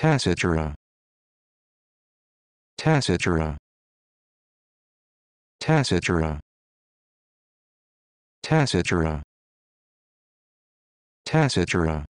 Tacitura Tacitura Tacitura Tacitura Tacitura